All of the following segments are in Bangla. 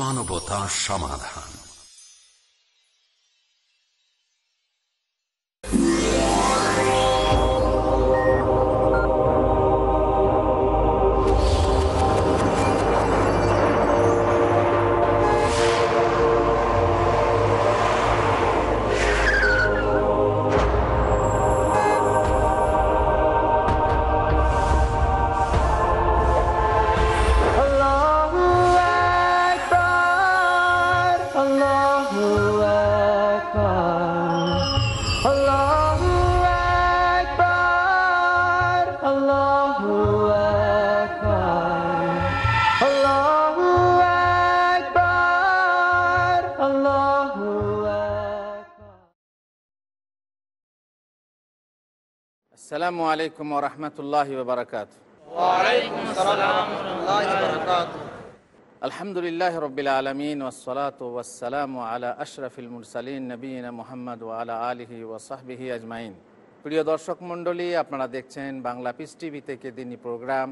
মানবতা সমাধান আসসালামু আলাইকুম রহমতুল্লাহ বারকাত আলহামদুলিল্লাহ রবিল আলমিন ওসলাত ওয়াসালাম আলা আশরাফিল মুরসালিন নবীন মোহাম্মদ আলা আলহি সাহবিহি আজমাইন প্রিয় দর্শক মণ্ডলী আপনারা দেখছেন বাংলা পিস টিভি থেকে দিনই প্রোগ্রাম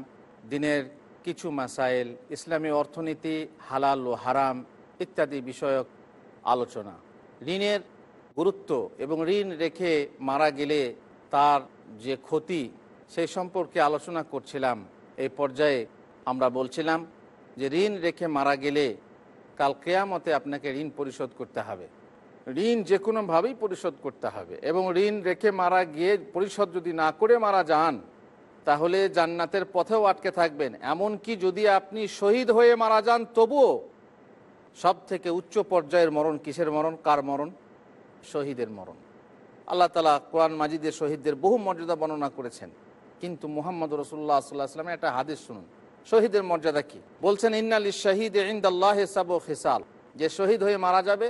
দিনের কিছু মাসাইল ইসলামী অর্থনীতি হালাল ও হারাম ইত্যাদি বিষয়ক আলোচনা ঋণের গুরুত্ব এবং ঋণ রেখে মারা গেলে তার যে ক্ষতি সেই সম্পর্কে আলোচনা করছিলাম এই পর্যায়ে আমরা বলছিলাম যে ঋণ রেখে মারা গেলে কাল কেয়ামতে আপনাকে ঋণ পরিশোধ করতে হবে ঋণ যে কোনোভাবেই পরিশোধ করতে হবে এবং ঋণ রেখে মারা গিয়ে পরিশোধ যদি না করে মারা যান তাহলে জান্নাতের পথেও আটকে থাকবেন এমন কি যদি আপনি শহীদ হয়ে মারা যান তবুও সব থেকে উচ্চ পর্যায়ের মরণ কিসের মরণ কার মরণ শহীদের মরণ আল্লাহ তালা কোরআন মাজিদের শহীদদের বহু মর্যাদা বর্ণনা করেছেন কিন্তু মোহাম্মদ রসুল্লাহ সাল্লাহামের একটা হাদিস শুনুন শহীদের মর্যাদা কি বলছেন ইন্নাল শাহিদ ইন্দাল্লাহ ও হিসাল যে শহীদ হয়ে মারা যাবে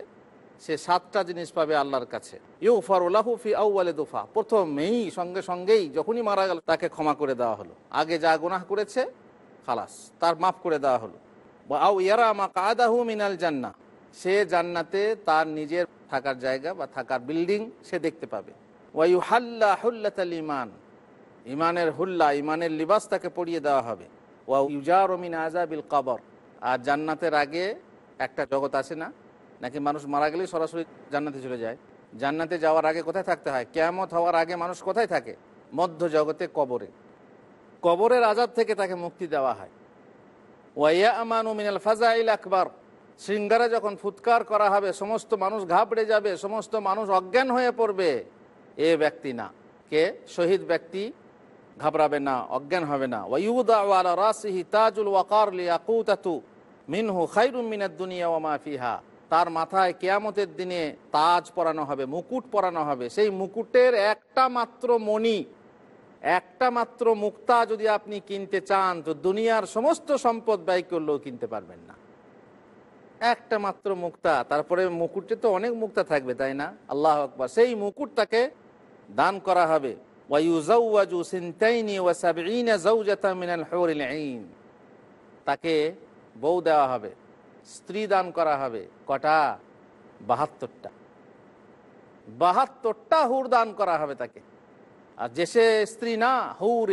সে সাতটা জিনিস পাবে আল্লাহর কাছে ইউ ফরুল্লাহু ফি আউ্বালে দোফা প্রথমেই সঙ্গে সঙ্গেই যখনই মারা গেল তাকে ক্ষমা করে দেওয়া হলো আগে যা গুনাহ করেছে খালাস তার মাফ করে দেওয়া হলো বা আউ ইয়ারা মা কাদাহু মিনাল জান্না সে জান্নাতে তার নিজের থাকার জায়গা বা থাকার বিল্ডিং সে দেখতে পাবে হুল্লা হুল্লাতাল ইমান ইমানের হুল্লা ইমানের লিবাস তাকে পড়িয়ে দেওয়া হবে ওয়া ইউজার ইউজারমিন আজাবিল কবর আর জান্নাতের আগে একটা জগৎ আছে না নাকি মানুষ মারা গেলেই সরাসরি জান্নাতে চলে যায় জান্নাতে যাওয়ার আগে কোথায় থাকতে হয় কেয়ামত হওয়ার আগে মানুষ কোথায় থাকে মধ্য জগতে কবরে কবরের আজাব থেকে তাকে মুক্তি দেওয়া হয় ওয়াইয়া আমান মিনাল ফাজাইল আকবর শৃঙ্গারে যখন ফুৎকার করা হবে সমস্ত মানুষ ঘাবড়ে যাবে সমস্ত মানুষ অজ্ঞান হয়ে পড়বে এ ব্যক্তি না কে শহীদ ব্যক্তি ঘাবড়াবে না অজ্ঞান হবে না ওয়ুদাওয়ালা ওয়াকার খাইরুম দুনিয়া ওয়া তার মাথায় কেয়ামতের দিনে তাজ পরানো হবে মুকুট পরানো হবে সেই মুকুটের একটা মাত্র মণি একটা মাত্র মুক্তা যদি আপনি কিনতে চান তো দুনিয়ার সমস্ত সম্পদ ব্যয় করলেও কিনতে পারবেন না একটা মাত্র মুক্তা তারপরে মুকুটে তো অনেক মুক্তা থাকবে তাই না আল্লাহ আকবর সেই মুকুট তাকে দান করা হবে তাকে বউ দেওয়া হবে স্ত্রী দান করা হবে কটা বাহাত্তরটা বাহাত্তরটা হুর দান করা হবে তাকে আর যে সে স্ত্রী না হৌর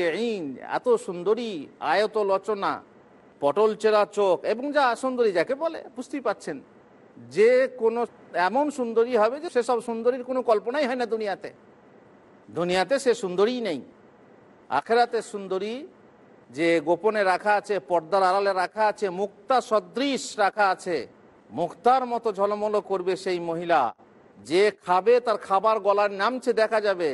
এত সুন্দরী আয়ত লচনা পটল চেরা চোখ এবং যা সুন্দরী যাকে বলে বুঝতেই পাচ্ছেন যে কোনো এমন সুন্দরী হবে যে সেসব সুন্দরীর কোনো কল্পনাই হয় না দুনিয়াতে দুনিয়াতে সে সুন্দরীই নেই আখেরাতে সুন্দরী যে গোপনে রাখা আছে পর্দার আড়ালে রাখা আছে মুক্তা সদৃশ রাখা আছে মুক্তার মতো ঝলমলো করবে সেই মহিলা যে খাবে তার খাবার গলার নামছে দেখা যাবে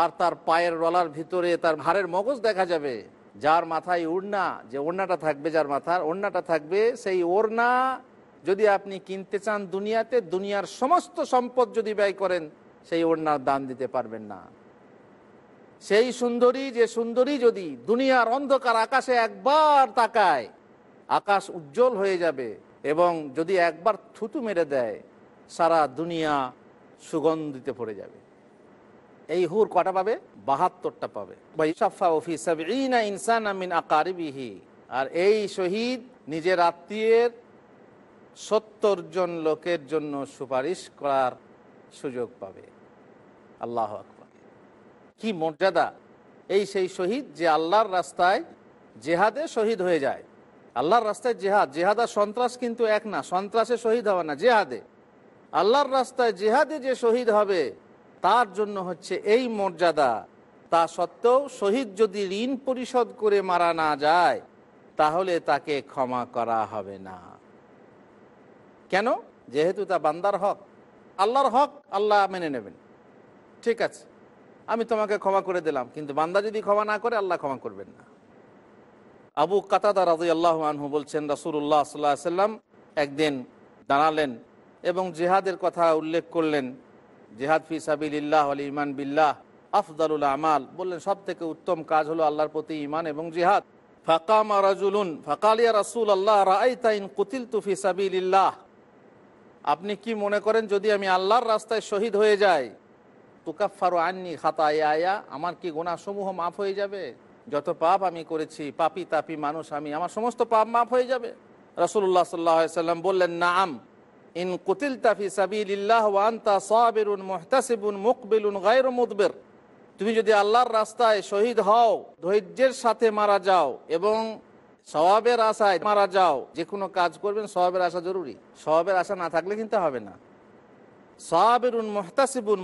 আর তার পায়ের রলার ভিতরে তার হাড়ের মগজ দেখা যাবে যার মাথায় ওড়না যে ওড়নাটা থাকবে যার মাথার ওড়নাটা থাকবে সেই ওড়না যদি আপনি কিনতে চান দুনিয়াতে দুনিয়ার সমস্ত সম্পদ যদি ব্যয় করেন সেই ওড়নার দাম দিতে পারবেন না সেই সুন্দরী যে সুন্দরী যদি দুনিয়ার অন্ধকার আকাশে একবার তাকায় আকাশ উজ্জ্বল হয়ে যাবে এবং যদি একবার থুতু মেরে দেয় সারা দুনিয়া সুগন্ধিতে পড়ে যাবে এই হুর কটা পাবে বাহাত্তরটা পাবে বাইসাফা ইনসান আমিন আর এই শহীদ নিজের আত্মীয়ের সত্তর জন লোকের জন্য সুপারিশ করার সুযোগ পাবে আল্লাহ আকবর কি মর্যাদা এই সেই শহীদ যে আল্লাহর রাস্তায় জেহাদে শহীদ হয়ে যায় আল্লাহর রাস্তায় জেহাদ জেহাদ আর সন্ত্রাস কিন্তু এক না সন্ত্রাসে শহীদ হবে না জেহাদে আল্লাহর রাস্তায় জেহাদে যে শহীদ হবে তার জন্য হচ্ছে এই মর্যাদা তা সত্ত্বেও শহীদ যদি ঋণ পরিশোধ করে মারা না যায় তাহলে তাকে ক্ষমা করা হবে না কেন যেহেতু তা বান্দার হক আল্লাহর হক আল্লাহ মেনে নেবেন ঠিক আছে আমি তোমাকে ক্ষমা করে দিলাম কিন্তু বান্দা যদি ক্ষমা না করে আল্লাহ ক্ষমা করবেন না আবু কাতাদা রাজি আল্লাহ আনহু বলছেন রাসুল্লাহ সাল্লাহ সাল্লাম একদিন দাঁড়ালেন এবং জেহাদের কথা উল্লেখ করলেন জেহাদ ফি সাবিল ইল্লাহ আলী ইমান বিল্লাহ আফদালুল আমাল বললেন সব থেকে উত্তম কাজ হলো আল্লাহর প্রতি ইমান এবং জিহাদ ফাকালিয়া আল্লাহ কুতিল তুফি আপনি কি মনে করেন যদি আমি আল্লাহর রাস্তায় শহীদ হয়ে যাই তুকাফারু আননি খাতা আয়া আমার কি গোনাসমূহ মাফ হয়ে যাবে যত পাপ আমি করেছি পাপি তাপি মানুষ আমি আমার সমস্ত পাপ মাফ হয়ে যাবে রসুল্লাহ সাল্লা সাল্লাম বললেন না আম ইন কুতিল তাফি সাবিল্লাহ ওয়ান্তা সাবেরুন মোহতাসিবুন মুকবিলুন গায়ের মুদবের তুমি যদি আল্লাহর রাস্তায় শহীদ হও ধৈর্যের সাথে মারা যাও এবং স্বভাবের আশায় মারা যাও যে কোনো কাজ করবেন স্বভাবের আশা জরুরি স্বভাবের আশা না থাকলে কিন্তু হবে না সাহাবেরুন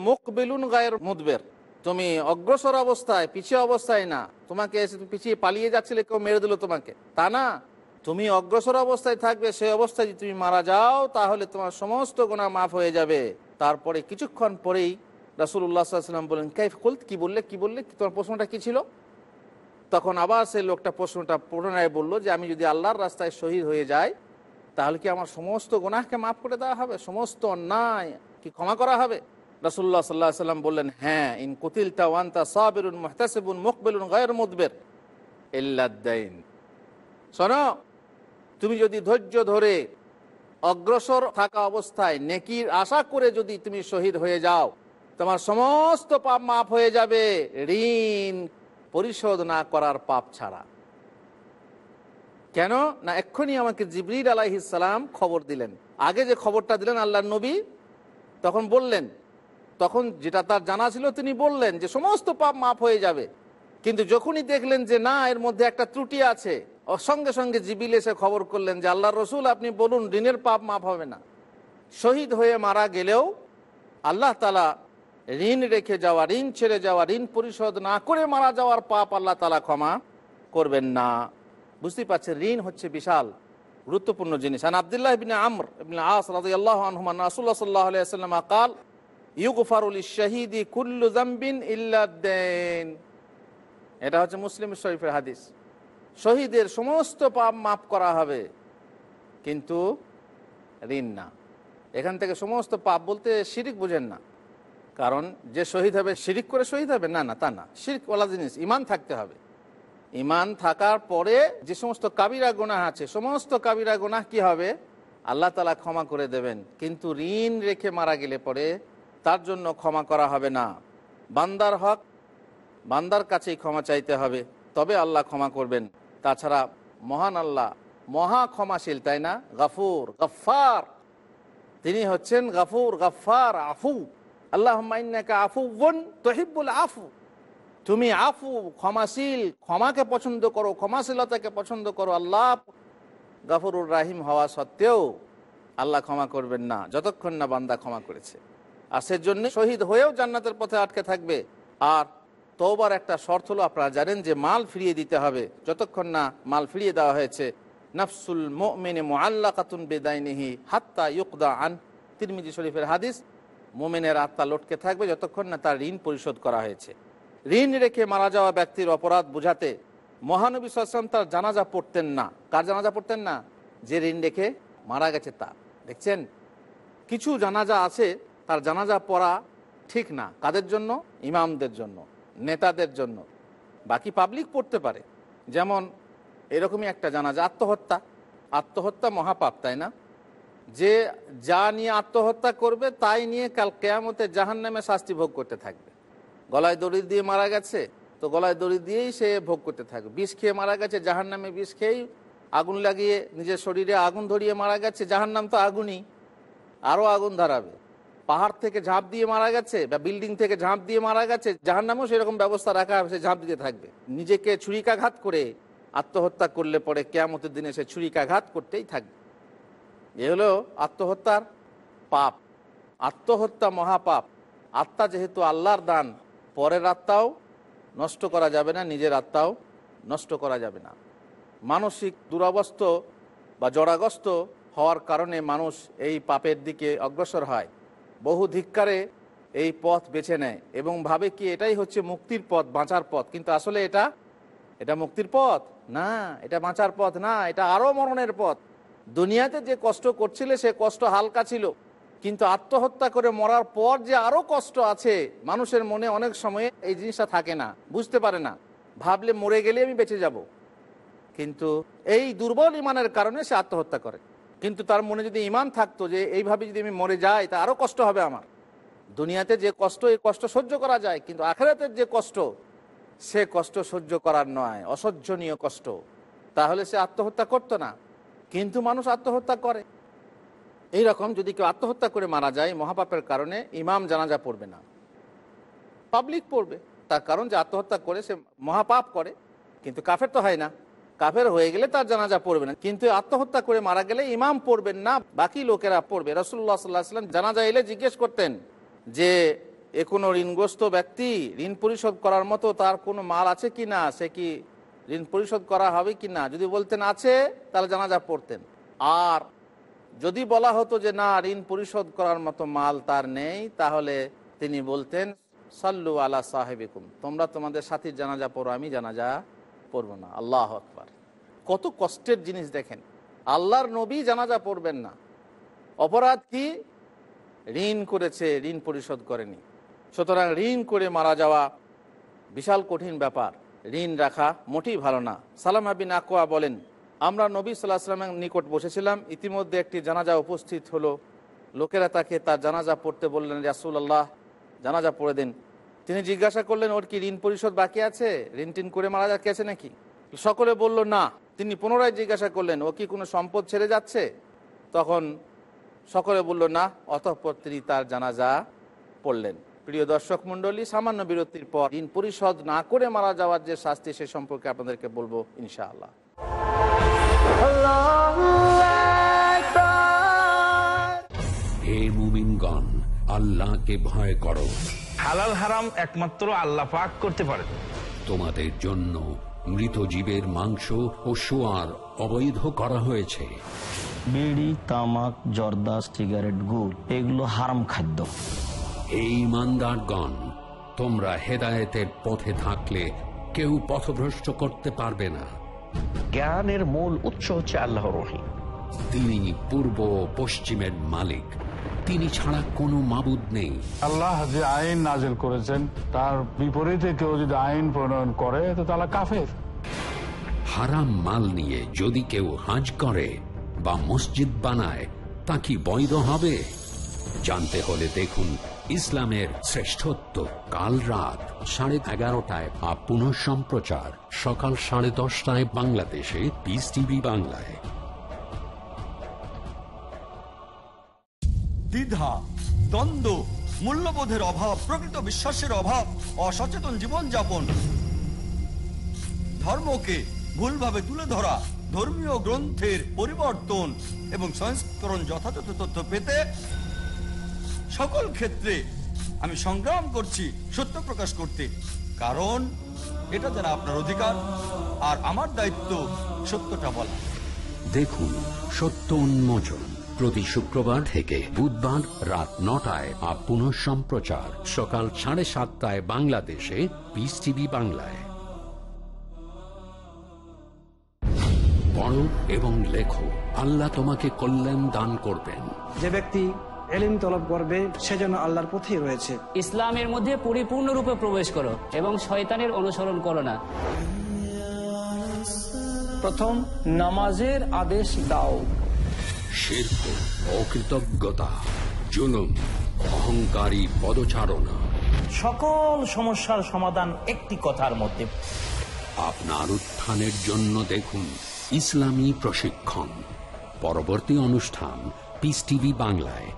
মুখ বেলুন গায়ের মুদবের তুমি অগ্রসর অবস্থায় পিছিয়ে অবস্থায় না তোমাকে এসে পিছিয়ে পালিয়ে যাচ্ছিলে কেউ মেরে দিল তোমাকে তা না তুমি অগ্রসর অবস্থায় থাকবে সেই অবস্থায় যদি তুমি মারা যাও তাহলে তোমার সমস্ত গোনা মাফ হয়ে যাবে তারপরে কিছুক্ষণ পরেই রাসুল্লাহ সাল্লাম বলেন কাইফ খুলত কি বললে কি বললে তোমার প্রশ্নটা কি ছিল তখন আবার সেই লোকটা প্রশ্নটা পুনরায় বলল যে আমি যদি আল্লাহর রাস্তায় শহীদ হয়ে যাই তাহলে কি আমার সমস্ত গোনাহকে মাফ করে দেওয়া হবে সমস্ত অন্যায় কি ক্ষমা করা হবে রাসুল্লাহ সাল্লাহ সাল্লাম বললেন হ্যাঁ ইন কুতিল তাওয়ান্তা সাবেরুন মোহতাসেবুন মুকবেলুন গায়ের মুদবের ইল্লাদ্দাইন শোনো তুমি যদি ধৈর্য ধরে অগ্রসর থাকা অবস্থায় নেকির আশা করে যদি তুমি শহীদ হয়ে যাও তোমার সমস্ত পাপ মাফ হয়ে যাবে ঋণ পরিশোধ না করার পাপ ছাড়া কেন না এক্ষুনি আমাকে জিবরির আলাইসালাম খবর দিলেন আগে যে খবরটা দিলেন আল্লাহ নবী তখন বললেন তখন যেটা তার জানা ছিল তিনি বললেন যে সমস্ত পাপ মাফ হয়ে যাবে কিন্তু যখনই দেখলেন যে না এর মধ্যে একটা ত্রুটি আছে সঙ্গে সঙ্গে জিবিল এসে খবর করলেন যে আল্লাহ রসুল আপনি বলুন ঋণের পাপ মাফ হবে না শহীদ হয়ে মারা গেলেও আল্লাহ তালা ঋণ রেখে যাওয়া ঋণ ছেড়ে যাওয়া ঋণ পরিশোধ না করে মারা যাওয়ার পাপ আল্লাহ তালা ক্ষমা করবেন না বুঝতেই পারছেন ঋণ হচ্ছে বিশাল গুরুত্বপূর্ণ জিনিস আন আবদুল্লাহ ইবিন আমর ইবিন আস রাজিয়াল্লাহ আনহুমান রাসুল্লাহ সাল্লাহ আলিয়াল্লাম আকাল ইউগফারুল শাহিদি কুল্লু জাম্বিন ইল্লাদ্দেন এটা হচ্ছে মুসলিম শরীফের হাদিস শহীদের সমস্ত পাপ মাফ করা হবে কিন্তু ঋণ না এখান থেকে সমস্ত পাপ বলতে শিরিক বুঝেন না কারণ যে শহীদ হবে শিরিক করে শহীদ হবে না না তা না শিরিক ওলা জিনিস ইমান থাকতে হবে ইমান থাকার পরে যে সমস্ত কাবিরা গোনা আছে সমস্ত কাবিরা গোনা কি হবে আল্লাহ তালা ক্ষমা করে দেবেন কিন্তু ঋণ রেখে মারা গেলে পরে তার জন্য ক্ষমা করা হবে না বান্দার হক বান্দার কাছেই ক্ষমা চাইতে হবে তবে আল্লাহ ক্ষমা করবেন তাছাড়া মহান আল্লাহ মহা ক্ষমাশীল তাই না গাফুর গফার তিনি হচ্ছেন গাফুর গফার আফু আল্লাহ আফুবন তহিবুল আফু তুমি আফু ক্ষমাশীল ক্ষমাকে পছন্দ করো ক্ষমাশীলতাকে পছন্দ করো আল্লাহ গাফরুর রাহিম হওয়া সত্ত্বেও আল্লাহ ক্ষমা করবেন না যতক্ষণ না বান্দা ক্ষমা করেছে আর সেজন্য শহীদ হয়েও জান্নাতের পথে আটকে থাকবে আর তোবার একটা শর্ত হলো আপনারা জানেন যে মাল ফিরিয়ে দিতে হবে যতক্ষণ না মাল ফিরিয়ে দেওয়া হয়েছে নাফসুল মো মেনে মো আল্লাহ কাতুন বেদাইনিহি হাত্তা ইয়ুকদা আন তিরমিজি শরীফের হাদিস মোমেনের আত্মা লটকে থাকবে যতক্ষণ না তার ঋণ পরিশোধ করা হয়েছে ঋণ রেখে মারা যাওয়া ব্যক্তির অপরাধ বুঝাতে মহানবী সাম তার জানাজা পড়তেন না কার জানাজা পড়তেন না যে ঋণ রেখে মারা গেছে তা দেখছেন কিছু জানাজা আছে তার জানাজা পড়া ঠিক না কাদের জন্য ইমামদের জন্য নেতাদের জন্য বাকি পাবলিক পড়তে পারে যেমন এরকমই একটা জানাজা আত্মহত্যা আত্মহত্যা মহাপাপ তাই না যে যা নিয়ে আত্মহত্যা করবে তাই নিয়ে কাল কেয়ামতে জাহান নামে শাস্তি ভোগ করতে থাকবে গলায় দড়ি দিয়ে মারা গেছে তো গলায় দড়ি দিয়েই সে ভোগ করতে থাকবে বিষ খেয়ে মারা গেছে জাহান নামে বিষ খেয়েই আগুন লাগিয়ে নিজের শরীরে আগুন ধরিয়ে মারা গেছে জাহান নাম তো আগুনই আরও আগুন ধরাবে পাহাড় থেকে ঝাঁপ দিয়ে মারা গেছে বা বিল্ডিং থেকে ঝাঁপ দিয়ে মারা গেছে জাহান নামেও সেরকম ব্যবস্থা রাখা হবে সে ঝাঁপ দিতে থাকবে নিজেকে ছুরিকাঘাত করে আত্মহত্যা করলে পরে কেয়ামতের দিনে সে ছুরিকাঘাত করতেই থাকবে এ হলো আত্মহত্যার পাপ আত্মহত্যা মহাপাপ আত্মা যেহেতু আল্লাহর দান পরের আত্মাও নষ্ট করা যাবে না নিজের আত্মাও নষ্ট করা যাবে না মানসিক দুরাবস্থ বা জড়াগ্রস্ত হওয়ার কারণে মানুষ এই পাপের দিকে অগ্রসর হয় বহু ধিক্কারে এই পথ বেছে নেয় এবং ভাবে কি এটাই হচ্ছে মুক্তির পথ বাঁচার পথ কিন্তু আসলে এটা এটা মুক্তির পথ না এটা বাঁচার পথ না এটা আরও মরণের পথ দুনিয়াতে যে কষ্ট করছিলে সে কষ্ট হালকা ছিল কিন্তু আত্মহত্যা করে মরার পর যে আরও কষ্ট আছে মানুষের মনে অনেক সময়ে এই জিনিসটা থাকে না বুঝতে পারে না ভাবলে মরে গেলে আমি বেঁচে যাব। কিন্তু এই দুর্বল ইমানের কারণে সে আত্মহত্যা করে কিন্তু তার মনে যদি ইমান থাকতো যে এইভাবে যদি আমি মরে যাই তা আরও কষ্ট হবে আমার দুনিয়াতে যে কষ্ট এই কষ্ট সহ্য করা যায় কিন্তু আখেরাতের যে কষ্ট সে কষ্ট সহ্য করার নয় অসহ্যনীয় কষ্ট তাহলে সে আত্মহত্যা করতো না কিন্তু মানুষ আত্মহত্যা করে এই রকম যদি কেউ আত্মহত্যা করে মারা যায় মহাপাপের কারণে ইমাম জানাজা পড়বে না পাবলিক পড়বে তার কারণ যে আত্মহত্যা করে সে মহাপাপ করে কিন্তু কাফের তো হয় না কাফের হয়ে গেলে তার জানাজা পড়বে না কিন্তু আত্মহত্যা করে মারা গেলে ইমাম পড়বেন না বাকি লোকেরা পড়বে রসুল্লাহ সাল্লাহ সাল্লাম জানাজা এলে জিজ্ঞেস করতেন যে এ কোনো ঋণগ্রস্ত ব্যক্তি ঋণ পরিশোধ করার মতো তার কোনো মাল আছে কি না সে কি ঋণ পরিশোধ করা হবে কি না যদি বলতেন আছে তাহলে জানা যা পড়তেন আর যদি বলা হতো যে না ঋণ পরিশোধ করার মতো মাল তার নেই তাহলে তিনি বলতেন সাল্লু আলা সাহেবিকুম তোমরা তোমাদের সাথীর জানাজা পড়ো আমি জানাজা পড়বো না আল্লাহ আকবার কত কষ্টের জিনিস দেখেন আল্লাহর নবী জানাজা পড়বেন না অপরাধ কি ঋণ করেছে ঋণ পরিশোধ করেনি সুতরাং ঋণ করে মারা যাওয়া বিশাল কঠিন ব্যাপার ঋণ রাখা মোটেই ভালো না সালামা বিন আকোয়া বলেন আমরা নবী সাল্লাহ নিকট বসেছিলাম ইতিমধ্যে একটি জানাজা উপস্থিত হলো লোকেরা তাকে তার জানাজা পড়তে বললেন রাসুল্লাহ জানাজা পড়ে দিন তিনি জিজ্ঞাসা করলেন ওর কি ঋণ পরিশোধ বাকি আছে ঋণ টিন করে মারা যাচ্ছে নাকি সকলে বলল না তিনি পুনরায় জিজ্ঞাসা করলেন ও কি কোনো সম্পদ ছেড়ে যাচ্ছে তখন সকলে বলল না অতঃপর তিনি তার জানাজা পড়লেন প্রিয় দর্শক মন্ডলী সামান্য বিরতির পর ঋণ পরিশোধ না করে মারা যাওয়ার যে শাস্তি সে সম্পর্কে আপনাদেরকে বলবো ইনশাআল্লাহ হে মুমিনগণ আল্লাহকে ভয় করো হালাল হারাম একমাত্র আল্লাহ করতে পারে তোমাদের জন্য মাংস অবৈধ করা হয়েছে তামাক জর্দা সিগারেট গুড় এগুলো হারাম খাদ্য এই ইমানদারগণ তোমরা হেদায়েতের পথে থাকলে কেউ পথভ্রষ্ট করতে পারবে না জ্ঞানের মূল উৎস হচ্ছে আল্লাহ রহিম তিনি পূর্ব পশ্চিমের মালিক তিনি ছাড়া কোনো মাবুদ নেই আল্লাহ যে আইন নাজেল করেছেন তার বিপরীতে কেউ যদি আইন প্রণয়ন করে তো তারা কাফের হারাম মাল নিয়ে যদি কেউ হাজ করে বা মসজিদ বানায় তা কি বৈধ হবে জানতে হলে দেখুন ইসলামের শ্রেষ্ঠত্ব কাল রাত সাড়ে এগারোটায় বা পুনঃ সম্প্রচার সকাল সাড়ে দশটায় বাংলাদেশে পিস টিভি বাংলায় দ্বিধা দ্বন্দ্ব মূল্যবোধের অভাব প্রকৃত বিশ্বাসের অভাব অসচেতন জীবনযাপন ধর্মকে ভুলভাবে তুলে ধরা ধর্মীয় গ্রন্থের পরিবর্তন এবং সংস্করণ যথাযথ তথ্য পেতে সকল ক্ষেত্রে আমি সংগ্রাম করছি সত্য প্রকাশ করতে কারণ এটা যারা আপনার অধিকার আর আমার দায়িত্ব সত্যটা বলা দেখুন সত্য উন্মোচন প্রতি শুক্রবার থেকে বুধবার রাত নটায় আর পুনঃ সম্প্রচার সকাল সাড়ে সাতটায় বাংলাদেশে পিস টিভি বাংলায় পড়ো এবং লেখো আল্লাহ তোমাকে কল্যাণ দান করবেন যে ব্যক্তি এলিম তলব করবে সেজন্য আল্লাহর পথেই রয়েছে ইসলামের মধ্যে পরিপূর্ণরূপে প্রবেশ করো এবং শয়তানের অনুসরণ করো না প্রথম নামাজের আদেশ দাও শিল্প অকৃতজ্ঞতা জুলুম অহংকারী পদচারণা সকল সমস্যার সমাধান একটি কথার মধ্যে আপনার উত্থানের জন্য দেখুন ইসলামী প্রশিক্ষণ পরবর্তী অনুষ্ঠান পিস টিভি বাংলায়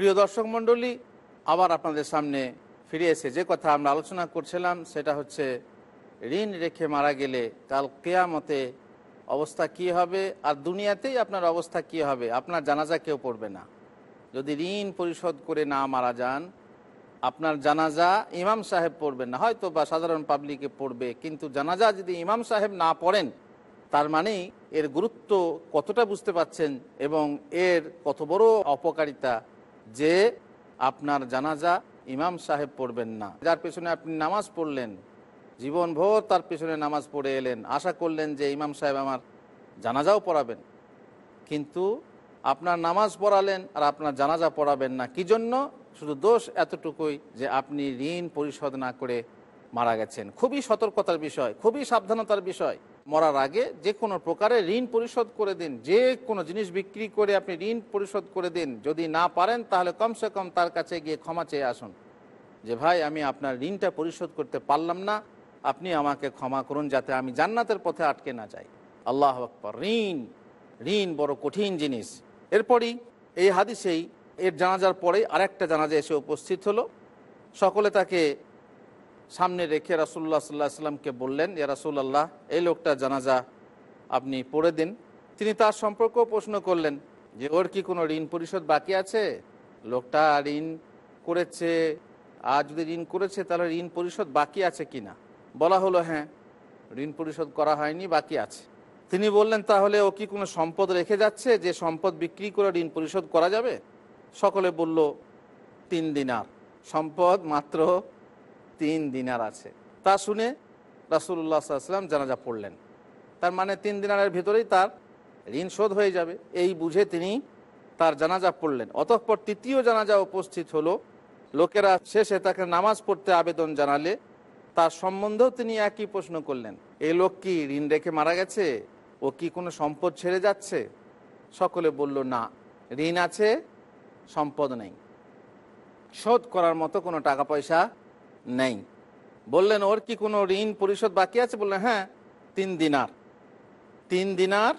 প্রিয় দর্শক মণ্ডলী আবার আপনাদের সামনে ফিরে এসে যে কথা আমরা আলোচনা করছিলাম সেটা হচ্ছে ঋণ রেখে মারা গেলে কাল কেয়ামতে অবস্থা কি হবে আর দুনিয়াতেই আপনার অবস্থা কি হবে আপনার জানাজা কেউ পড়বে না যদি ঋণ পরিশোধ করে না মারা যান আপনার জানাজা ইমাম সাহেব পড়বেন না হয়তো বা সাধারণ পাবলিকে পড়বে কিন্তু জানাজা যদি ইমাম সাহেব না পড়েন তার মানেই এর গুরুত্ব কতটা বুঝতে পাচ্ছেন এবং এর কত বড় অপকারিতা যে আপনার জানাজা ইমাম সাহেব পড়বেন না যার পেছনে আপনি নামাজ পড়লেন জীবনভর তার পেছনে নামাজ পড়ে এলেন আশা করলেন যে ইমাম সাহেব আমার জানাজাও পড়াবেন কিন্তু আপনার নামাজ পড়ালেন আর আপনার জানাজা পড়াবেন না কি জন্য শুধু দোষ এতটুকুই যে আপনি ঋণ পরিশোধ না করে মারা গেছেন খুবই সতর্কতার বিষয় খুবই সাবধানতার বিষয় মরার আগে যে কোনো প্রকারে ঋণ পরিশোধ করে দিন যে কোনো জিনিস বিক্রি করে আপনি ঋণ পরিশোধ করে দিন যদি না পারেন তাহলে কমসে কম তার কাছে গিয়ে ক্ষমা চেয়ে আসুন যে ভাই আমি আপনার ঋণটা পরিশোধ করতে পারলাম না আপনি আমাকে ক্ষমা করুন যাতে আমি জান্নাতের পথে আটকে না যাই আল্লাহ আকবর ঋণ ঋণ বড় কঠিন জিনিস এরপরই এই হাদিসেই এর জানাজার পরে আরেকটা জানাজা এসে উপস্থিত হলো সকলে তাকে সামনে রেখে রাসুল্লাহ সাল্লাহ সাল্লামকে বললেন এ রাসুল্লাহ এই লোকটা জানাজা আপনি পড়ে দিন তিনি তার সম্পর্কেও প্রশ্ন করলেন যে ওর কি কোনো ঋণ পরিশোধ বাকি আছে লোকটা ঋণ করেছে আর যদি ঋণ করেছে তাহলে ঋণ পরিশোধ বাকি আছে কি না বলা হলো হ্যাঁ ঋণ পরিশোধ করা হয়নি বাকি আছে তিনি বললেন তাহলে ও কি কোনো সম্পদ রেখে যাচ্ছে যে সম্পদ বিক্রি করে ঋণ পরিশোধ করা যাবে সকলে বলল তিন দিনার সম্পদ মাত্র তিন দিনার আছে তা শুনে রাসুল্লাহ সাল্লাম জানাজা পড়লেন তার মানে তিন দিনারের ভিতরেই তার ঋণ শোধ হয়ে যাবে এই বুঝে তিনি তার জানাজা পড়লেন অতঃপর তৃতীয় জানাজা উপস্থিত হলো লোকেরা শেষে তাকে নামাজ পড়তে আবেদন জানালে তার সম্বন্ধেও তিনি একই প্রশ্ন করলেন এই লোক কি ঋণ রেখে মারা গেছে ও কি কোনো সম্পদ ছেড়ে যাচ্ছে সকলে বলল না ঋণ আছে সম্পদ নেই শোধ করার মতো কোনো টাকা পয়সা নেই বললেন ওর কি কোনো ঋণ পরিশোধ বাকি আছে বললেন হ্যাঁ তিন দিনার তিন দিনার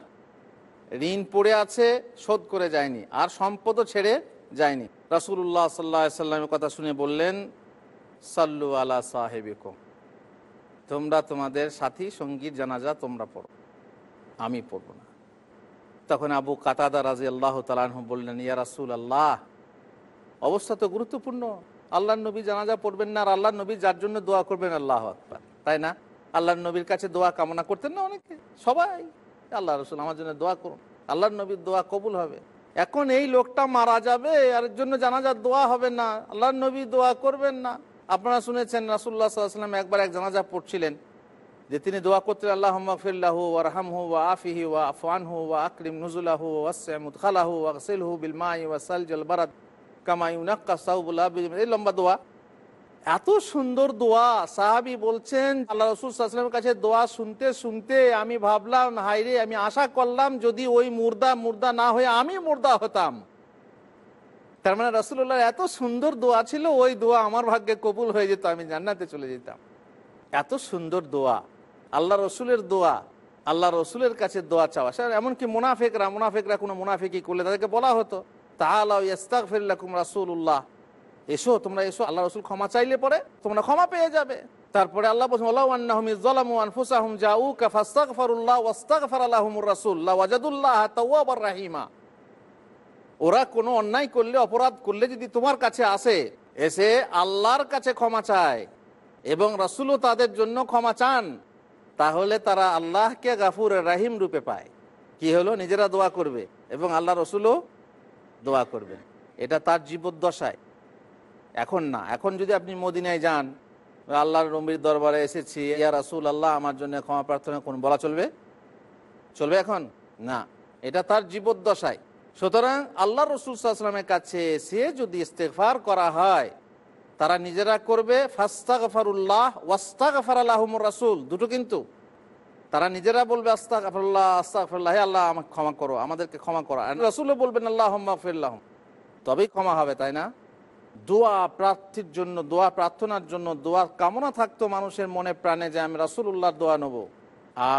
ঋণ পড়ে আছে শোধ করে যায়নি আর সম্পদও ছেড়ে যায়নি রাসুল্লাহ সাল্লা সাল্লামের কথা শুনে বললেন সাল্লু আলা সাহেবিক তোমরা তোমাদের সাথী সঙ্গীর জানাজা তোমরা পড়ো আমি পড়ব না তখন আবু কাতাদা রাজি আল্লাহ তালাহ বললেন ইয়া রাসুল আল্লাহ অবস্থা তো গুরুত্বপূর্ণ আল্লাহ নবী জানাজা পড়বেন না আর আল্লাহ নবী যার জন্য দোয়া করবেন আল্লাহ আকবর তাই না আল্লাহ নবীর কাছে দোয়া কামনা করতেন না অনেকে সবাই আল্লাহ রসুল আমার জন্য দোয়া করুন আল্লাহ নবীর দোয়া কবুল হবে এখন এই লোকটা মারা যাবে আর জন্য জানাজার দোয়া হবে না আল্লাহ নবী দোয়া করবেন না আপনারা শুনেছেন রাসুল্লাহ সাল্লাম একবার এক জানাজা পড়ছিলেন যে তিনি দোয়া করতেন আল্লাহ মকফিল্লাহ রাহাম হু ওয়া আফিহি ওয়া আফান হু ওয়া আকরিম নজুল্লাহ ওয়াসমুদ খালাহু সেল হু বিলমাই সাল জল বারাত এই লম্বা দোয়া এত সুন্দর দোয়া সাহাবি বলছেন আল্লাহ রসুলের কাছে দোয়া শুনতে শুনতে আমি ভাবলাম হাইরে আমি আশা করলাম যদি ওই মুর্দা মুর্দা না হয়ে আমি মুর্দা হতাম তার মানে রসুল্লাহ এত সুন্দর দোয়া ছিল ওই দোয়া আমার ভাগ্যে কবুল হয়ে যেত আমি জান্নাতে চলে যেতাম এত সুন্দর দোয়া আল্লাহ রসুলের দোয়া আল্লাহ রসুলের কাছে দোয়া চাওয়া স্যার এমনকি মুনাফেকরা মুনাফেকরা কোনো মুনাফেকি করলে তাদেরকে বলা হতো তাহলাকুম রাসুল্লাহ এসো তোমরা এসো আল্লাহ রসুল ক্ষমা চাইলে পরে তোমরা ক্ষমা পেয়ে যাবে তারপরে আল্লাহ রাহিমা ওরা কোনো অন্যায় করলে অপরাধ করলে যদি তোমার কাছে আসে এসে আল্লাহর কাছে ক্ষমা চায় এবং রাসুলও তাদের জন্য ক্ষমা চান তাহলে তারা আল্লাহকে গাফুর রাহিম রূপে পায় কি হলো নিজেরা দোয়া করবে এবং আল্লাহ রসুলও দোয়া করবেন এটা তার জীবদ্দশায় এখন না এখন যদি আপনি মদিনায় যান আল্লাহর রম্বির দরবারে এসেছি ইয়া রাসুল আল্লাহ আমার জন্য ক্ষমা প্রার্থনা কোন বলা চলবে চলবে এখন না এটা তার জীবদ্দশায় সুতরাং আল্লাহ রসুল সাল্লামের কাছে এসে যদি ইস্তেফার করা হয় তারা নিজেরা করবে ফাস্তাগফারুল্লাহ ওয়াস্তাগফার আল্লাহমুর রাসুল দুটো কিন্তু তারা নিজেরা বলবে আস্তাক আফরুল্লাহ আস্তাক আফরল্লাহ আল্লাহ আমাকে ক্ষমা করো আমাদেরকে ক্ষমা করো রাসুলও বলবেন আল্লাহ হম্মাফিল্লাহ তবেই ক্ষমা হবে তাই না দোয়া প্রার্থীর জন্য দোয়া প্রার্থনার জন্য দোয়ার কামনা থাকতো মানুষের মনে প্রাণে যে আমি উল্লাহর দোয়া নেব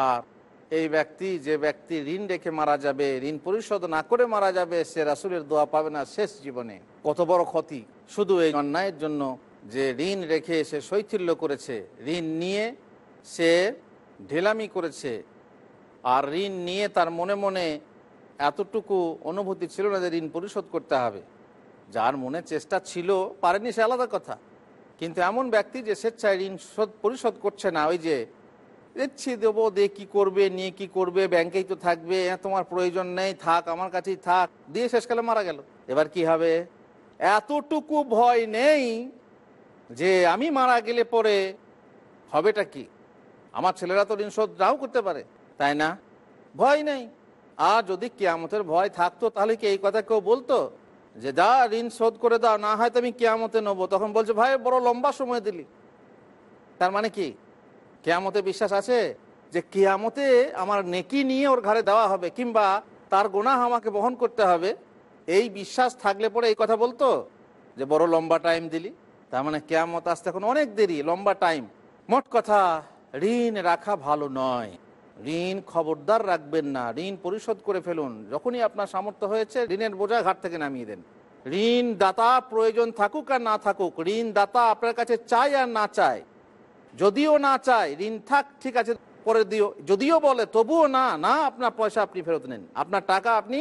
আর এই ব্যক্তি যে ব্যক্তি ঋণ রেখে মারা যাবে ঋণ পরিশোধ না করে মারা যাবে সে রাসুলের দোয়া পাবে না শেষ জীবনে কত বড় ক্ষতি শুধু এই অন্যায়ের জন্য যে ঋণ রেখে সে শৈথিল্য করেছে ঋণ নিয়ে সে ঢেলামি করেছে আর ঋণ নিয়ে তার মনে মনে এতটুকু অনুভূতি ছিল না যে ঋণ পরিশোধ করতে হবে যার মনে চেষ্টা ছিল পারেনি সে আলাদা কথা কিন্তু এমন ব্যক্তি যে স্বেচ্ছায় ঋণ শোধ পরিশোধ করছে না ওই যে দিচ্ছি দেবো দে কি করবে নিয়ে কি করবে ব্যাংকেই তো থাকবে তোমার প্রয়োজন নেই থাক আমার কাছেই থাক দিয়ে শেষকালে মারা গেল এবার কি হবে এতটুকু ভয় নেই যে আমি মারা গেলে পরে হবেটা কি আমার ছেলেরা তো ঋণ শোধ নাও করতে পারে তাই না ভয় নেই আর যদি কেয়ামতের ভয় থাকতো তাহলে কি এই কথা কেউ বলতো যে যা ঋণ শোধ করে দাও না হয় আমি কেয়ামতে নেবো তখন বলছে ভাই বড় লম্বা সময় দিলি তার মানে কি কেয়ামতে বিশ্বাস আছে যে কেয়ামতে আমার নেকি নিয়ে ওর ঘরে দেওয়া হবে কিংবা তার গোনা আমাকে বহন করতে হবে এই বিশ্বাস থাকলে পরে এই কথা বলতো যে বড় লম্বা টাইম দিলি তার মানে কেয়ামত আসতে এখন অনেক দেরি লম্বা টাইম মোট কথা ঋণ রাখা ভালো নয় ঋণ খবরদার রাখবেন না ঋণ পরিশোধ করে ফেলুন যখনই আপনার সামর্থ্য হয়েছে ঋণের বোঝা ঘাট থেকে নামিয়ে দেন ঋণ দাতা প্রয়োজন থাকুক আর না থাকুক ঋণ দাতা আপনার কাছে চায় আর না চায় যদিও না চায় ঋণ থাক ঠিক আছে পরে দিও যদিও বলে তবুও না না আপনার পয়সা আপনি ফেরত নেন আপনার টাকা আপনি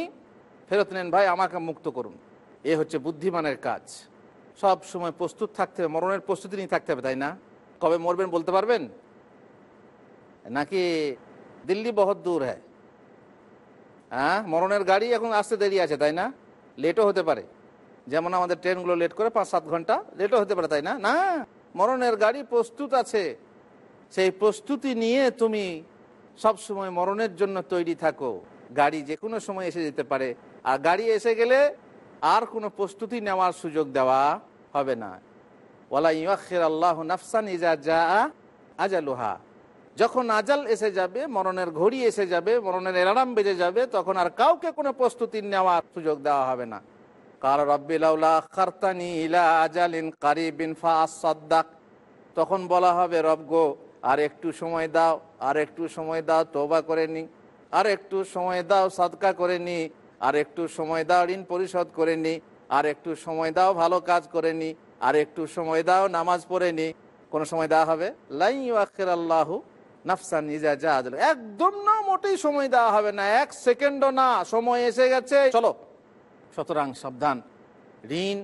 ফেরত নেন ভাই আমাকে মুক্ত করুন এ হচ্ছে বুদ্ধিমানের কাজ সব সময় প্রস্তুত থাকতে হবে মরণের প্রস্তুতি নিয়ে থাকতে হবে তাই না কবে মরবেন বলতে পারবেন নাকি দিল্লি বহুত দূর হ্যাঁ হ্যাঁ মরণের গাড়ি এখন আসতে দেরি আছে তাই না লেটও হতে পারে যেমন আমাদের ট্রেনগুলো লেট করে পাঁচ সাত ঘন্টা লেটও হতে পারে তাই না না মরণের গাড়ি প্রস্তুত আছে সেই প্রস্তুতি নিয়ে তুমি সব সময় মরণের জন্য তৈরি থাকো গাড়ি যে কোনো সময় এসে যেতে পারে আর গাড়ি এসে গেলে আর কোনো প্রস্তুতি নেওয়ার সুযোগ দেওয়া হবে না ওলা ইয়াক্ষের আল্লাহ নাফসান ইজা যা আজালুহা যখন আজাল এসে যাবে মরণের ঘড়ি এসে যাবে মরণের এলারাম বেজে যাবে তখন আর কাউকে কোনো প্রস্তুতি নেওয়ার সুযোগ দেওয়া হবে না কার রব্বিলাউলাখার্তানি ইলা আজাল আজালিন কারিবিন ফা আসাদ্দাক তখন বলা হবে রব আর একটু সময় দাও আর একটু সময় দাও তোবা করে নি আর একটু সময় দাও সাদকা করে নি আর একটু সময় দাও ঋণ পরিশোধ করে নি আর একটু সময় দাও ভালো কাজ করে নি আর একটু সময় দাও নামাজ পড়ে নি কোনো সময় দেওয়া হবে লাইয়াখের আল্লাহু নাফসান নিজা একদম না মোটেই সময় দেওয়া হবে না এক সেকেন্ডও না সময় এসে গেছে চলো সুতরাং সাবধান ঋণ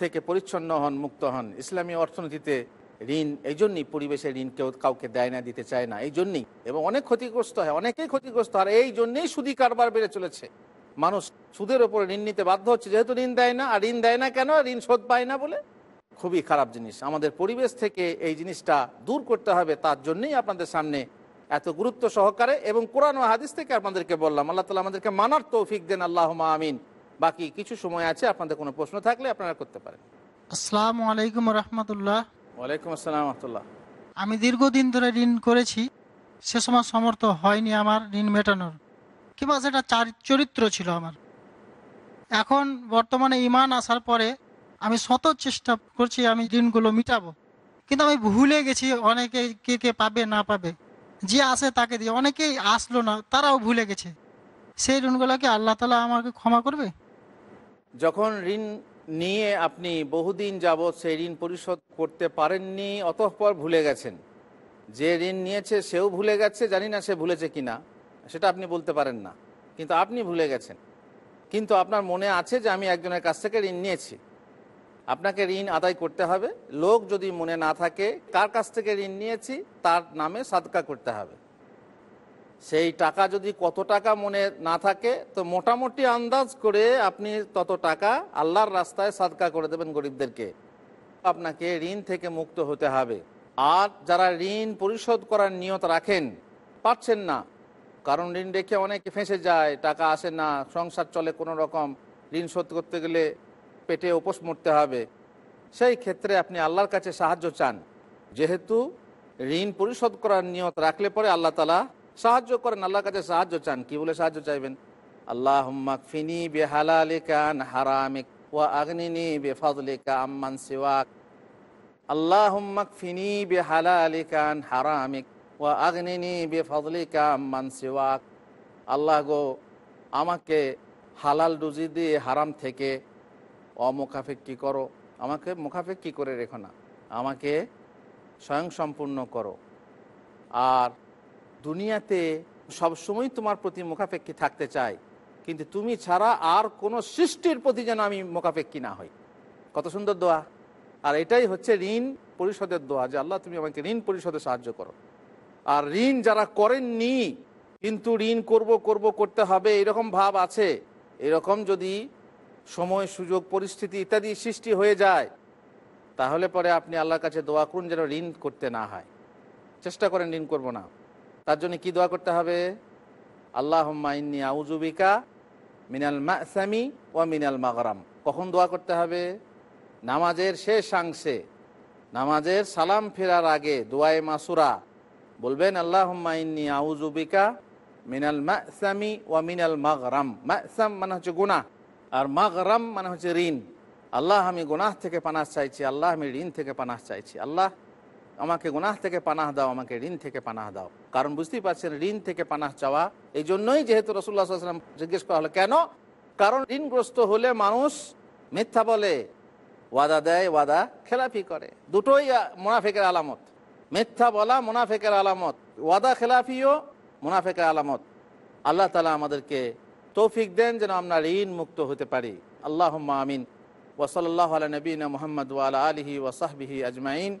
থেকে পরিচ্ছন্ন হন মুক্ত হন ইসলামী অর্থনীতিতে ঋণ এই জন্যই পরিবেশে ঋণ কেউ কাউকে দেয় না দিতে চায় না এই জন্যই এবং অনেক ক্ষতিগ্রস্ত হয় অনেকেই ক্ষতিগ্রস্ত আর এই জন্যেই সুদি কারবার বেড়ে চলেছে মানুষ সুদের ওপরে ঋণ নিতে বাধ্য হচ্ছে যেহেতু ঋণ দেয় না আর ঋণ দেয় না কেন ঋণ শোধ পায় না বলে খুবই খারাপ জিনিস আমাদের পরিবেশ থেকে এই জিনিসটা দূর করতে হবে তার জন্যই আপনাদের সামনে এত গুরুত্ব সহকারে এবং কোরআন ও হাদিস থেকে আপনাদেরকে বললাম আল্লাহ তালা আমাদেরকে মানার তৌফিক দেন আল্লাহ আমিন বাকি কিছু সময় আছে আপনাদের কোনো প্রশ্ন থাকলে আপনারা করতে পারেন আসসালামু আলাইকুম রহমতুল্লাহ ওয়ালাইকুম আসসালাম রহমতুল্লাহ আমি দীর্ঘদিন ধরে ঋণ করেছি সে সময় সমর্থ হয়নি আমার ঋণ মেটানোর কিংবা সেটা চরিত্র ছিল আমার এখন বর্তমানে ইমান আসার পরে আমি শত চেষ্টা করছি আমি দিনগুলো মিটাবো কিন্তু আমি ভুলে গেছি অনেকে কে কে পাবে না পাবে যে আসে তাকে দিয়ে অনেকেই আসলো না তারাও ভুলে গেছে সেই ঋণগুলোকে আল্লাহ তালা আমাকে ক্ষমা করবে যখন ঋণ নিয়ে আপনি বহুদিন যাবৎ সেই ঋণ পরিশোধ করতে পারেননি অতঃপর ভুলে গেছেন যে ঋণ নিয়েছে সেও ভুলে গেছে জানি না সে ভুলেছে কি না সেটা আপনি বলতে পারেন না কিন্তু আপনি ভুলে গেছেন কিন্তু আপনার মনে আছে যে আমি একজনের কাছ থেকে ঋণ নিয়েছি আপনাকে ঋণ আদায় করতে হবে লোক যদি মনে না থাকে কার কাছ থেকে ঋণ নিয়েছি তার নামে সাদকা করতে হবে সেই টাকা যদি কত টাকা মনে না থাকে তো মোটামুটি আন্দাজ করে আপনি তত টাকা আল্লাহর রাস্তায় সাদকা করে দেবেন গরিবদেরকে আপনাকে ঋণ থেকে মুক্ত হতে হবে আর যারা ঋণ পরিশোধ করার নিয়ত রাখেন পারছেন না কারণ ঋণ রেখে অনেকে ফেঁসে যায় টাকা আসে না সংসার চলে কোনো রকম ঋণ শোধ করতে গেলে পেটে উপোস মরতে হবে সেই ক্ষেত্রে আপনি আল্লাহর কাছে সাহায্য চান যেহেতু ঋণ পরিশোধ করার নিয়ত রাখলে পরে আল্লাহ তালা সাহায্য করেন আল্লাহর কাছে সাহায্য চান কি বলে সাহায্য চাইবেন আল্লাহ ফিনি বেহালালিকান হারামিক ওয়া আগ্নিনি বেফাজলিকা আম্মান সিওয়াক আল্লাহ ফিনি বেহালালিকান হারামিক ওয়া আগ্নিনি বেফাজলিকা আম্মান সিওয়াক আল্লাহ গো আমাকে হালাল রুজি দিয়ে হারাম থেকে অমোকাফেক করো আমাকে মোকাফেক করে রেখো না আমাকে স্বয়ংসম্পূর্ণ করো আর দুনিয়াতে সবসময় তোমার প্রতি মোকাফেক্ষী থাকতে চাই কিন্তু তুমি ছাড়া আর কোনো সৃষ্টির প্রতি যেন আমি মোকাফেক্ষী না হই কত সুন্দর দোয়া আর এটাই হচ্ছে ঋণ পরিশোধের দোয়া যে আল্লাহ তুমি আমাকে ঋণ পরিশোধে সাহায্য করো আর ঋণ যারা করেননি কিন্তু ঋণ করব করব করতে হবে এরকম ভাব আছে এরকম যদি সময় সুযোগ পরিস্থিতি ইত্যাদি সৃষ্টি হয়ে যায় তাহলে পরে আপনি আল্লাহর কাছে দোয়া করুন যেন ঋণ করতে না হয় চেষ্টা করেন ঋণ করব না তার জন্য কি দোয়া করতে হবে আল্লাহ ইন্নি আউজুবিকা মিনাল মাসামি ও মিনাল মাগরাম কখন দোয়া করতে হবে নামাজের শেষ আংশে নামাজের সালাম ফেরার আগে দোয়ায় মাসুরা বলবেন আল্লাহ ইন্নি আউজুবিকা মিনাল মাসামি ও মিনাল মাগরাম মাসাম মানে হচ্ছে গুণা আর মাগরাম মানে হচ্ছে ঋণ আল্লাহ আমি গুনাহ থেকে পানাহ চাইছি আল্লাহ আমি ঋণ থেকে পানাহ চাইছি আল্লাহ আমাকে গুনাহ থেকে পানাহ দাও আমাকে ঋণ থেকে পানাহ দাও কারণ বুঝতেই পারছেন ঋণ থেকে পানাহ চাওয়া এই জন্যই যেহেতু রসুল্লাহ জিজ্ঞেস করা হলো কেন কারণ ঋণগ্রস্ত হলে মানুষ মিথ্যা বলে ওয়াদা দেয় ওয়াদা খেলাফি করে দুটোই মোনাফেকের আলামত মিথ্যা বলা মোনাফেকের আলামত ওয়াদা খেলাফিও মোনাফেকের আলামত আল্লাহ তালা আমাদেরকে তৌফিক দেন যেন আমরা ঋণ মুক্ত হতে পারি আল্লাহ আমিন ওসলাল্লাহ আল নবীন মোহাম্মদ ওয়ালা আলহি ওসাহবিহি আজমাইন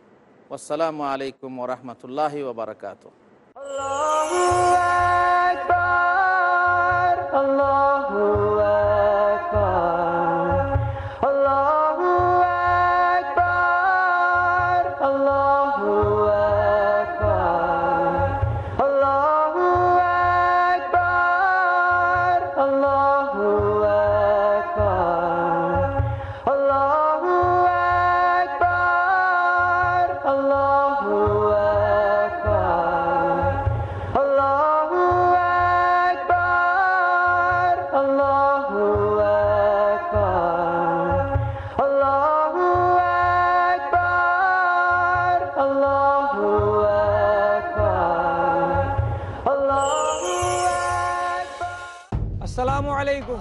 আসসালামু আলাইকুম ওরহমতুল্লাহি ওবরাকাত আল্লাহ আলাইকুম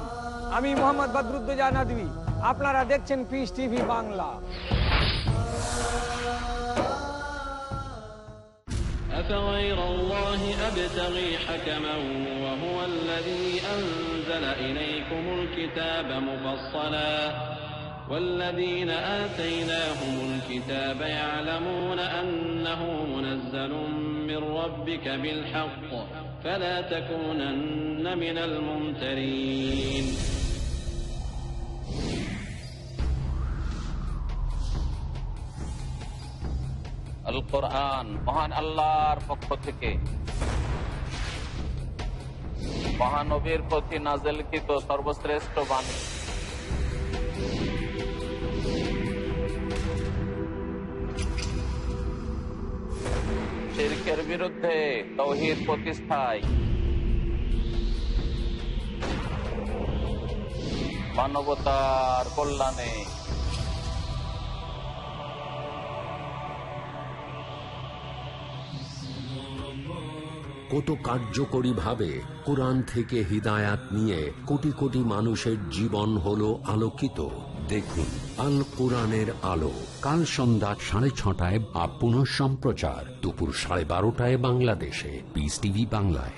আমি মোহাম্মদ বদরুদ্দোজা নদী আপনারা দেখছেন পিস টিভি বাংলা أفغير الله أبتغي حكما وهو الذي أنزل إليكم الكتاب مفصلا والذين آتيناهم الكتاب يعلمون أنه منزل من ربك بالحق فلا تكونن من الممترين القرآن مهان الله فقطك মহানবীর প্রতি নাজেলকৃত সর্বশ্রেষ্ঠ বাণী শিরকের বিরুদ্ধে তৌহিদ প্রতিষ্ঠায় মানবতার কল্যাণে কত কার্যকরী ভাবে কোরআন থেকে হৃদায়াত নিয়ে কোটি কোটি মানুষের জীবন হল আলোকিত দেখুন আল কোরআনের আলো কাল সন্ধ্যা সাড়ে ছটায় বা পুনঃ সম্প্রচার দুপুর সাড়ে বারোটায় বাংলাদেশে পিস টিভি বাংলায়